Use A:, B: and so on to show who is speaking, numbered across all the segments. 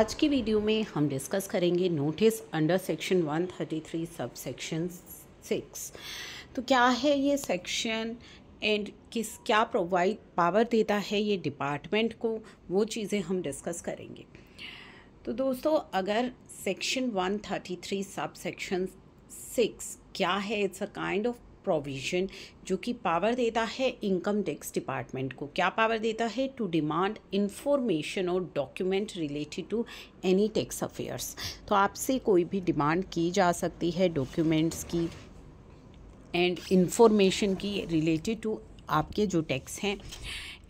A: आज की वीडियो में हम डिस्कस करेंगे नोटिस अंडर सेक्शन 133 सब सेक्शन सिक्स तो क्या है ये सेक्शन एंड किस क्या प्रोवाइड पावर देता है ये डिपार्टमेंट को वो चीज़ें हम डिस्कस करेंगे तो दोस्तों अगर सेक्शन 133 सब सेक्शन सिक्स क्या है it's a kind of provision जो कि पावर देता है इनकम टैक्स डिपार्टमेंट को क्या पावर देता है टू डिमांड इन्फॉर्मेशन और document related to any tax affairs तो आपसे कोई भी डिमांड की जा सकती है डॉक्यूमेंट्स की एंड इंफॉर्मेशन की रिलेटेड टू आपके जो टैक्स हैं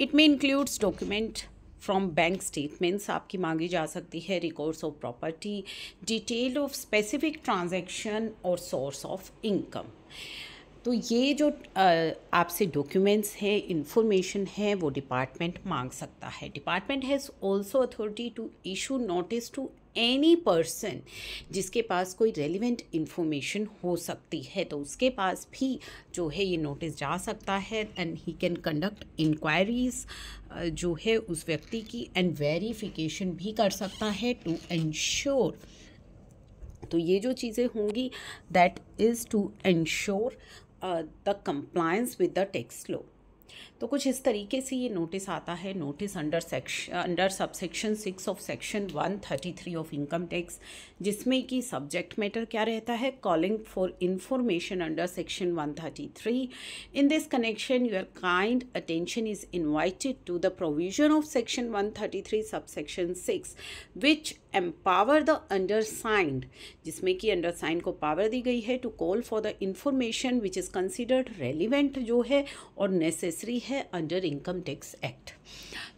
A: इट में includes document from bank statements आपकी मांगी जा सकती है records of property detail of specific transaction और सोर्स ऑफ इनकम तो ये जो आपसे डॉक्यूमेंट्स हैं इन्फॉर्मेशन है वो डिपार्टमेंट मांग सकता है department has also authority to issue notice to any person जिसके पास कोई रेलिवेंट इन्फॉर्मेशन हो सकती है तो उसके पास भी जो है ये नोटिस जा सकता है and he can conduct inquiries जो है उस व्यक्ति की एंड वेरीफिकेशन भी कर सकता है टू इंश्योर तो ये जो चीज़ें होंगी that is to ensure uh, the compliance with the tax law. तो कुछ इस तरीके से ये नोटिस आता है notice under section under sub section six of section one thirty three of income tax जिसमें कि सब्जेक्ट मैटर क्या रहता है calling for information under section one thirty three in this connection your kind attention is invited to the provision of section one thirty three sub section six which empower the undersigned जिसमें कि undersigned को power दी गई है to call for the information which is considered relevant जो है और necessary तीसरी है अंडर इनकम टैक्स एक्ट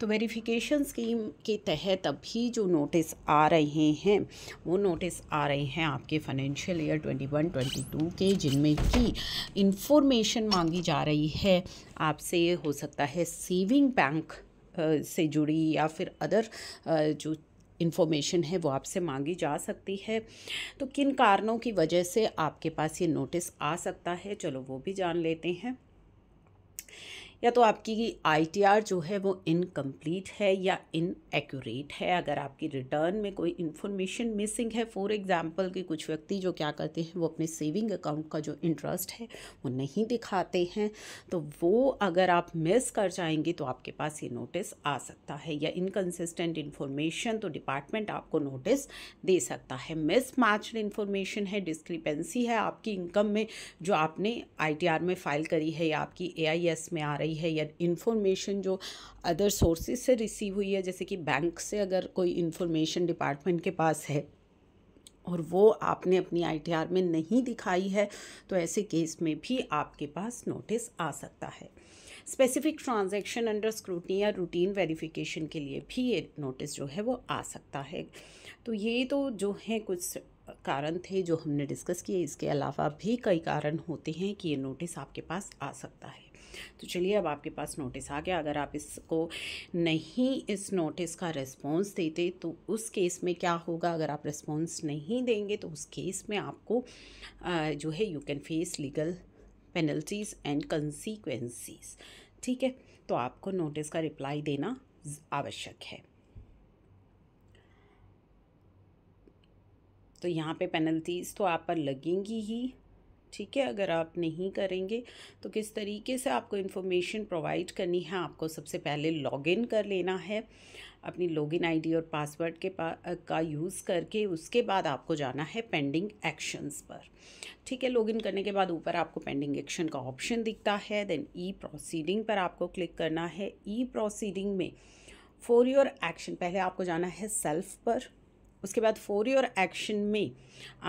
A: तो वेरिफिकेशन स्कीम के तहत अभी जो नोटिस आ रहे हैं वो नोटिस आ रहे हैं आपके फाइनेंशियल ईयर 21-22 के जिनमें की इंफॉर्मेशन मांगी जा रही है आपसे हो सकता है सेविंग बैंक से जुड़ी या फिर अदर जो इन्फॉर्मेशन है वो आपसे मांगी जा सकती है तो किन कारणों की वजह से आपके पास ये नोटिस आ सकता है चलो वो भी जान लेते हैं या तो आपकी आई जो है वो इनकम्प्लीट है या इनएक्यूरेट है अगर आपकी रिटर्न में कोई इन्फॉर्मेशन मिसिंग है फॉर एग्जांपल कि कुछ व्यक्ति जो क्या करते हैं वो अपने सेविंग अकाउंट का जो इंटरेस्ट है वो नहीं दिखाते हैं तो वो अगर आप मिस कर जाएंगे तो आपके पास ये नोटिस आ सकता है या इनकन्सिस्टेंट इन्फॉर्मेशन तो डिपार्टमेंट आपको नोटिस दे सकता है मिस मैच इन्फॉर्मेशन है डिस्क्रिपेंसी है आपकी इनकम में जो आपने आई में फ़ाइल करी है या आपकी ए में आ रही आई है या इन्फॉर्मेशन जो अदर सोर्सेज से रिसीव हुई है जैसे कि बैंक से अगर कोई इन्फॉर्मेशन डिपार्टमेंट के पास है और वो आपने अपनी आई में नहीं दिखाई है तो ऐसे केस में भी आपके पास नोटिस आ सकता है स्पेसिफिक ट्रांजैक्शन अंडर स्क्रूटनी या रूटीन वेरिफिकेशन के लिए भी ये नोटिस जो है वो आ सकता है तो ये तो जो हैं कुछ कारण थे जो हमने डिस्कस किए इसके अलावा भी कई कारण होते हैं कि ये नोटिस आपके पास आ सकता है तो चलिए अब आपके पास नोटिस आ गया अगर आप इसको नहीं इस नोटिस का रिस्पॉन्स देते तो उस केस में क्या होगा अगर आप रिस्पॉन्स नहीं देंगे तो उस केस में आपको जो है you can face legal penalties and consequences ठीक है तो आपको नोटिस का रिप्लाई देना आवश्यक है तो यहाँ पे पेनल्टीज़ तो आप पर लगेंगी ही ठीक है अगर आप नहीं करेंगे तो किस तरीके से आपको इन्फॉर्मेशन प्रोवाइड करनी है आपको सबसे पहले लॉगिन कर लेना है अपनी लॉगिन आईडी और पासवर्ड के पा का यूज़ करके उसके बाद आपको जाना है पेंडिंग एक्शंस पर ठीक है लॉगिन करने के बाद ऊपर आपको पेंडिंग एक्शन का ऑप्शन दिखता है देन ई प्रोसीडिंग पर आपको क्लिक करना है ई प्रोसीडिंग में फॉर योर एक्शन पहले आपको जाना है सेल्फ पर उसके बाद फॉर योर एक्शन में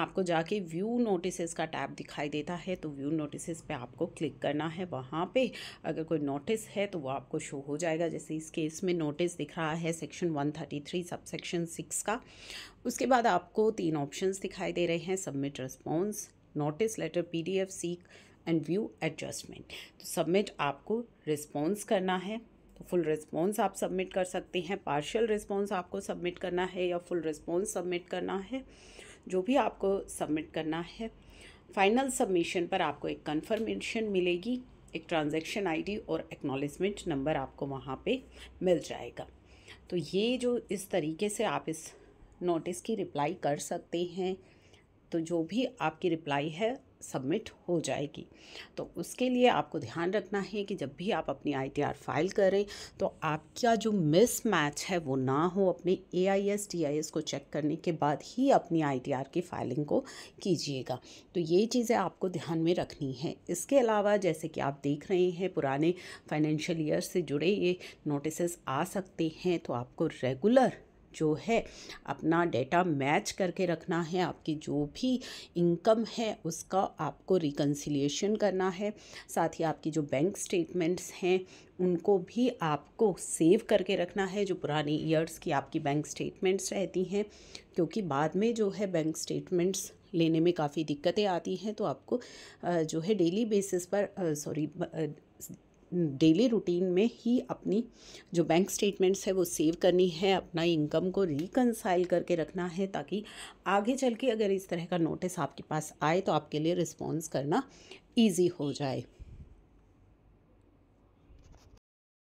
A: आपको जाके व्यू नोटिसेस का टैब दिखाई देता है तो व्यू नोटिसेस पे आपको क्लिक करना है वहाँ पे अगर कोई नोटिस है तो वो आपको शो हो जाएगा जैसे इस केस में नोटिस दिख रहा है सेक्शन 133 सब सेक्शन सिक्स का उसके बाद आपको तीन ऑप्शंस दिखाई दे रहे हैं submit response notice letter P D F seek and view adjustment तो सबमिट आपको रिस्पॉन्स करना है तो फुल रिस्पॉन्स आप सबमिट कर सकते हैं पार्शियल रिस्पॉन्स आपको सबमिट करना है या फुल रिस्पॉन्स सबमिट करना है जो भी आपको सबमिट करना है फाइनल सबमिशन पर आपको एक कन्फर्मेशन मिलेगी एक ट्रांजैक्शन आईडी और एक्नॉलेजमेंट नंबर आपको वहाँ पे मिल जाएगा तो ये जो इस तरीके से आप इस नोटिस की रिप्लाई कर सकते हैं तो जो भी आपकी रिप्लाई है सबमिट हो जाएगी तो उसके लिए आपको ध्यान रखना है कि जब भी आप अपनी आर फाइल करें तो आपका जो मिस मैच है वो ना हो अपने आई एस को चेक करने के बाद ही अपनी आर की फाइलिंग को कीजिएगा तो ये चीज़ें आपको ध्यान में रखनी है इसके अलावा जैसे कि आप देख रहे हैं पुराने फाइनेंशियल ईयर से जुड़े ये नोटिस आ सकते हैं तो आपको रेगुलर जो है अपना डेटा मैच करके रखना है आपकी जो भी इनकम है उसका आपको रिकन्सिलेशन करना है साथ ही आपकी जो बैंक स्टेटमेंट्स हैं उनको भी आपको सेव करके रखना है जो पुरानी ईयर्स की आपकी बैंक स्टेटमेंट्स रहती हैं क्योंकि बाद में जो है बैंक स्टेटमेंट्स लेने में काफ़ी दिक्कतें आती हैं तो आपको जो है डेली बेसिस पर सॉरी डेली रूटीन में ही अपनी जो बैंक स्टेटमेंट्स है वो सेव करनी है अपना इनकम को रिकनसाइल करके रखना है ताकि आगे चल के अगर इस तरह का नोटिस आपके पास आए तो आपके लिए रिस्पॉन्स करना ईजी हो जाए